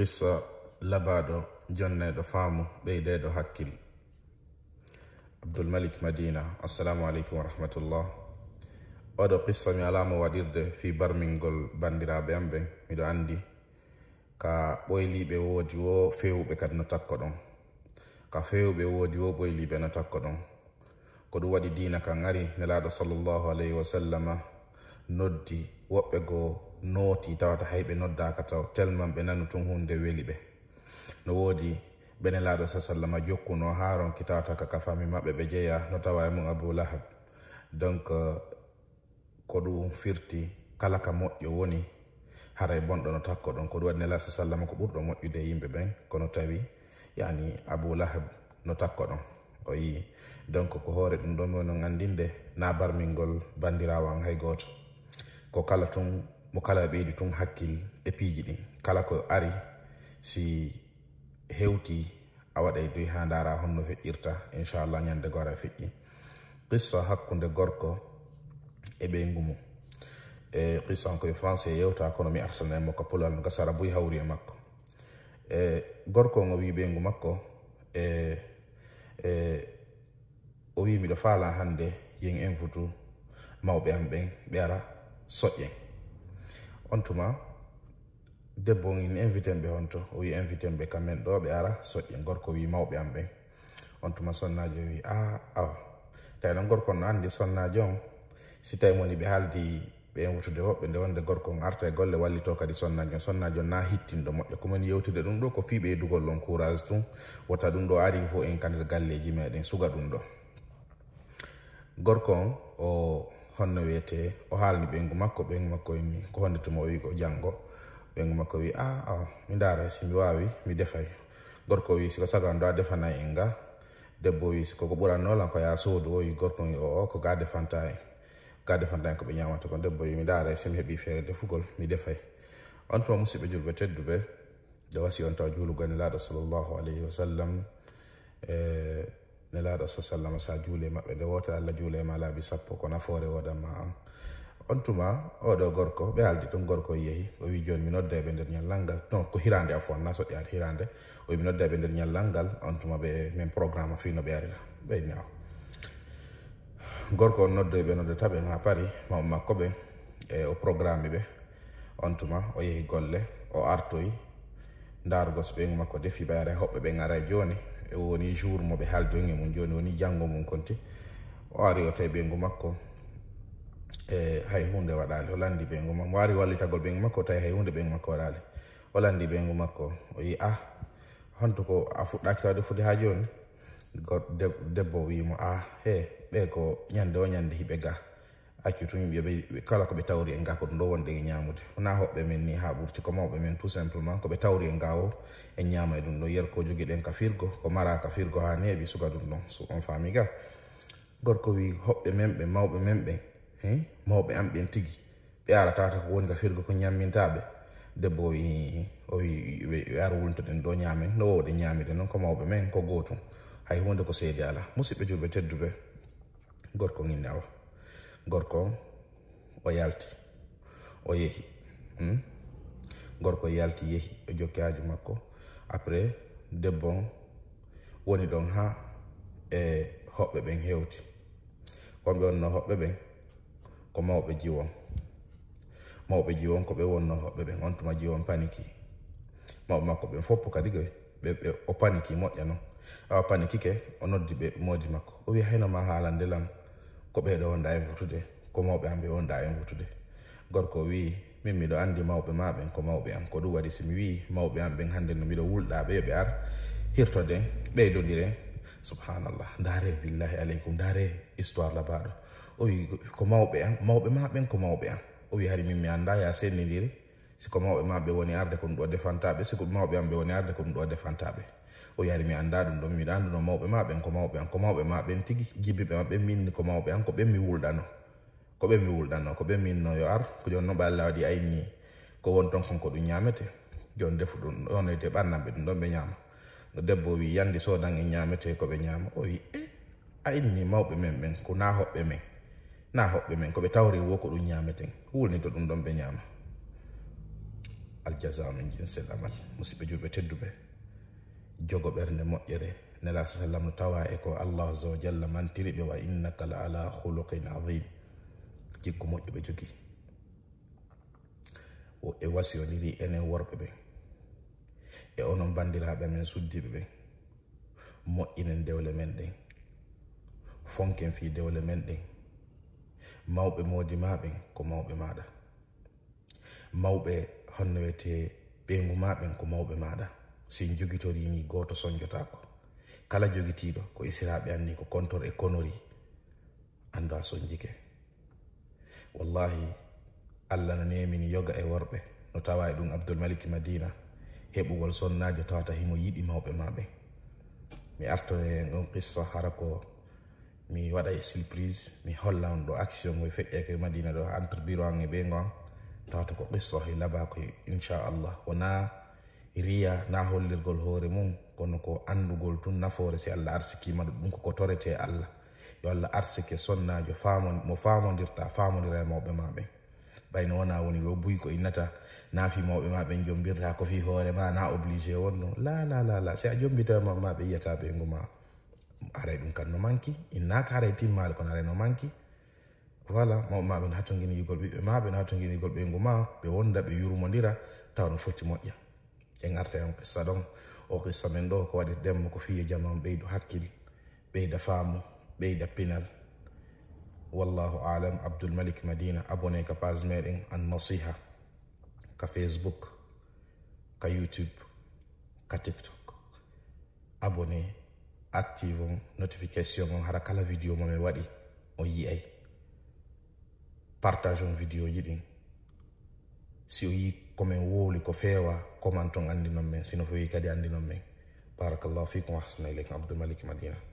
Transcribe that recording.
qissa labaɗo jonneɗo faamu ɓeydeɗo hakkil abdoulmalik madina assalamu aleykum wa rahmatullah oɗo qissa mi alamo waɗirde fi barmingol bandiraɓe am ɓe miɗo andi ka ɓoyliɓe woodi wo fewɓe kadi no takko ɗon ka fewɓe woodi wo ɓoyliɓe no takko ɗon ko ɗum waɗi diina ka gari nelaɗo sallllahu alayhi wa sallama noddi woɓɓe goo nooti tawata hayɓe noddaka taw tellement ɓe nanu tun hunde weli ɓe no woodi benelaaɗo sasallama jokkuno haaron ki tawata kaka fami maɓɓe ɓe jeeya no tawa e mum abou lahab donc euh, ko ɗum firti kala ka moƴƴo woni haray e bonɗo no takko ɗon ko ɗum waɗi nelaa sallama ko ɓurɗo moƴƴude e yimɓe ɓen kono tawi yani abou lahab no takko ɗon o yii donc ko hoore ɗum ɗon mi wonon anndinde na barmingol banndiraawan hay gooto ko kala tun mo kala ɓeydi tun hakkil e piiji ɗin kala ko ari si hewti a waɗay doy ha dara honno feƴƴirta inchallah ñande gora e feƴƴi qissa hakkunde gorko e ɓeygu mum e qissa on koye français yewta kono mi artanae makko pulal gasara boyi hawri e makko e gorko on o wi ɓeygu makko e e o wi miɗo faala hannde yen invoutou mawɓe am ɓen ɓe ara soƴƴen on tuma debbo on in inviten ɓe honto o wi inviten ɓe kamɓen ɗo ɓe ara soƴƴe gorko wi mawɓe am ɓen on tuma sonnajo wi a awa tawi noon gorko no anndi sonnajo on si tawi moni ɓe haaldi ɓe wutude woɓɓe nde wonde gorko on arta e golle wallito kadi sonnajo sonnajo na hittinɗo moƴƴo komoni yewtude ɗum ɗo ko fii ɓeydugol on courage tun wota ɗum ɗo ari fo en ka galleji meɗen suga ɗum ɗo gorko on o honno wiyete o haalni ɓengu makko ɓengu makko e ko honde tuma o wi ko janngo ɓengu makko wi a ah, a ah, mi ndaara si mi waawi mi defay gorko wi siko sagandu a defana en ga debbo wi sikoko ɓurannolan ko ya soodu oyi gorko wi o oh, o ko ga defanta en ga defanta en ko ɓe ñamata kon debbo wi mi ndaara si mi heɓii feere defugol mi defay on tuma musidɓe julɓe tedduɓe ɗo wasi on taw juulugane laaɗo sallllahu alayhi wa sallam e eh, nelaɗo sa sallama sa juule maɓɓe nde wotere allah juule ma laabi eh. sappo ko nafoore wodanma on on tuma oɗo gorko ɓe haaldi ɗum gorko yehi o wi joni mi nodda ɓe nder ñallal ngal non ko hirande a fonna soɗɗi ar hirande o wi mi nodda ɓe nder ñallal ngal on tuma ɓe min programme fi no ɓe arira ɓeyni aw gorko on noddoy ɓe nodda taɓe ha paari ma o makko ɓe e o programme ɓe on tuma o yehi golle o artoyi so ɓeygu makko defi ɓayare hoɓɓe ɓe gara joni woni jour mo ɓe haaldion e mum joni woni janngo mum konti o ari o tawi ɓengu makko e hay hunde waɗaale o landi ɓengu makko mo ari wallitagol ɓengu makko o tawi hay hunde ɓengu makko waɗaali o lanndi ɓengu makko o yi ah honto ko a fuɗɗaaki tawde fude haa jooni debbo wiimo ah he ɓe ko ñannde o ñannde hiɓe gaa accutu yimɓeɓe kala koɓe tawri e nga ko ɗo wonde e ñamude wona hoɓɓe men ni ha ɓurti ko mawɓe men tout simplement koɓe tawri e ngao en ñama e ɗum ɗo yer ko jogui ɗen ka firgo ko mara ka firgo ha neeɓi suga ɗum ɗon so on fami ga gorko wi hoɓɓe menɓe mawɓe menɓe e mawɓe am ɓen tigui ɓe aratata ko woni ka firgo ko ñammintaɓe debbo wi o wi ar wultoɗen ɗo ñamen no wowɗe ñamide noon ko mawɓe men ko gotum hay hunde ko seedi ala musidɓe juɓe tedduɓe gorko ginne awa gorko o yalti o yehi hmm? gorko yalti yehi e jokki aju makko après debbo woni ɗon ha e hoɓɓe ɓen hewti wonɓe wonno hoɓɓe ɓen ko mawɓe jiwon mawɓe jiwon ko ɓe wonno hoɓɓe ɓen on tuma jiwon paniki mawɓe makko ɓen foppo kadi ɓe o paniki moƴƴa non awa paniki ke o noddi ɓe moodi makko o wi hayno ma haalande lam ko ɓeɗo wonda e vurtude ko mawɓe am ɓe wonda en vurtude gorko wi min miɗo andi mawɓe maɓen ko mawɓe am ko ɗum waɗi somi wi mawɓe am ɓen hannde no miɗo wulɗaɓe yoɓe ar hirtoden ɓeydodiren subhanallah ndaare billahi aleykum ndaare histoire labaɗo o wi ko mawɓe am mawɓe maɓen ko mawɓe am o wi hari min mi annda ya sennidiri siko mawɓe ma ɓe woni arde ko ɗum ɗo defantaɓe siko mawɓe am ɓe woni arde ko ɗum ɗo defantaɓe o yari mi annda ɗum ɗon miɗa anduno mawɓe ma ɓen ko mawɓe an ko mawɓe ma ɓen tigi jibbiɓe maɓɓe minni ko mawɓe an ko ɓen mi wulɗano ko ɓen mi wulɗano ko ɓen minno yo ar ko joni noon ɓe allah waɗi ayni ko won ton kon ko ɗum ñamete joni defu ɗum ɗonoyde ɓannanɓe ɗum ɗon ɓe ñama debbo wi yandi sodan e ñamete ko ɓe ñama o wi e ayni mawɓe men ɓen ko na hoɓɓe men na hoɓɓe men ko ɓe tawri wo ko ɗum ñameten wulni to ɗum ɗon ɓe ñama aljazaa min jinsel amal musidɓe juuɓe tedduɓe jogo ɓernde moƴƴere nela sa sallam no tawa e ko allah aza wa jalla mantiri ɓe wa innaka la ala khuluqin adim jiggu moƴƴuɓe jogi e wasiyoniri enen worɓe ɓen e onon bandiraɓe men suddiɓe ɓen moƴƴinen dewle men ɗen fonken fi dewle men ɗen mawɓe moodi ma ɓen ko mawɓe maɗa mawɓe honno wiyete ɓeygu ɓen ko mawɓe maɗa sin ni goto soñjotako kala jogitiɗo ko isiraɓe anni ko contor e konori andu a soñjike wallahi allah no nemini yoga e worɓe no tawa e ɗum abdoulmaliki madina heɓugol sonnajo tawata himo yiɗi mawɓe maɓe mi artoe ɗon qissa hara ko mi waɗa e surprise mi holla on ɗo action oe feƴƴe ko madina ɗo entre bureau an e ɓeygo an tawata ko qissa laba ko inchallah wona riya na hollirgol hoore mum kono ko andugol tun nafoore si allah arsikima ɗum ɗum koko torete allah yo allah arsike sonnajo mo famodirta famodira e mawɓe ma ɓen ɓayno wona woni yo buy ko innata naafi mawɓe ma ɓen jombirta ko fi hoore ma na obligé wonno la la la la si a jombita e mawɓe ma ɓe yiyata ɓeygu ma aray ɗum kan no manki innaka aray timmade kono aray no manki voilà mawɓe ma ɓe hattonguini yigol ɓiɓɓe ma ɓe hattonguini yigol ɓeygu nguma ɓe wonda ɓe yurmodira taw no foti moƴƴa en arta hen qissa ɗon o qissa men ɗo ko waɗi ɗemmo ko fiye jamanu ɓeydu hakkille ɓeyda faamu ɓeyda pinal wallahu alam abdoulmalik madina abonné ka page meɗen an nasiha ka facebook ka youtube ka tiktok abonné active on notification on hara kala vidéo mo mi waɗi on yiyay partageon vidéo yidin. si o comme un woowli ko feewa comment on anndi non men sino fo wi kadi anndi men barakallahu fikum wa hasna malik madina